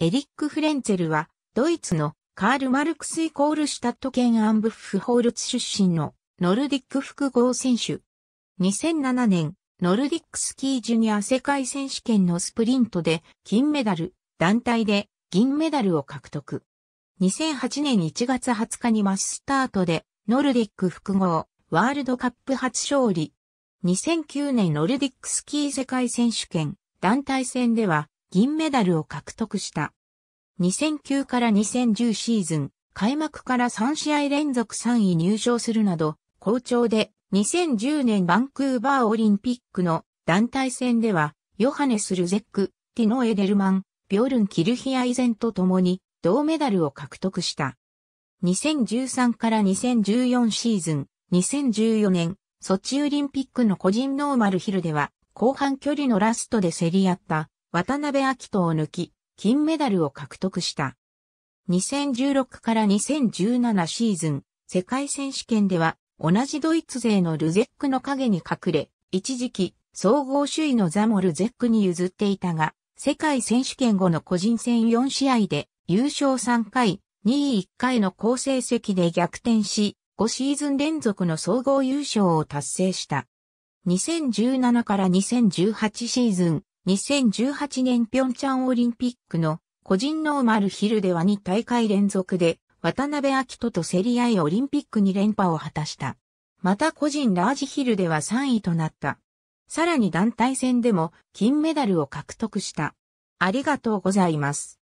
エリック・フレンツェルは、ドイツのカール・マルクスイコールシュタット県アンブッフホールツ出身のノルディック複合選手。2007年、ノルディックスキージュニア世界選手権のスプリントで金メダル、団体で銀メダルを獲得。2008年1月20日にマススタートでノルディック複合ワールドカップ初勝利。2009年ノルディックスキー世界選手権団体戦では銀メダルを獲得した。2009から2010シーズン、開幕から3試合連続3位入賞するなど、好調で、2010年バンクーバーオリンピックの団体戦では、ヨハネス・ルゼック、ティノ・エデルマン、ビョルン・キルヒアイゼンと共に銅メダルを獲得した。2013から2014シーズン、2014年、ソチオリンピックの個人ノーマルヒルでは、後半距離のラストで競り合った、渡辺明人を抜き、金メダルを獲得した。2016から2017シーズン、世界選手権では、同じドイツ勢のルゼックの影に隠れ、一時期、総合首位のザモルゼックに譲っていたが、世界選手権後の個人戦4試合で、優勝3回、2位1回の好成績で逆転し、5シーズン連続の総合優勝を達成した。2017から2018シーズン、2018年平昌オリンピックの個人ノーマルヒルでは2大会連続で渡辺明人と競り合いオリンピックに連覇を果たした。また個人ラージヒルでは3位となった。さらに団体戦でも金メダルを獲得した。ありがとうございます。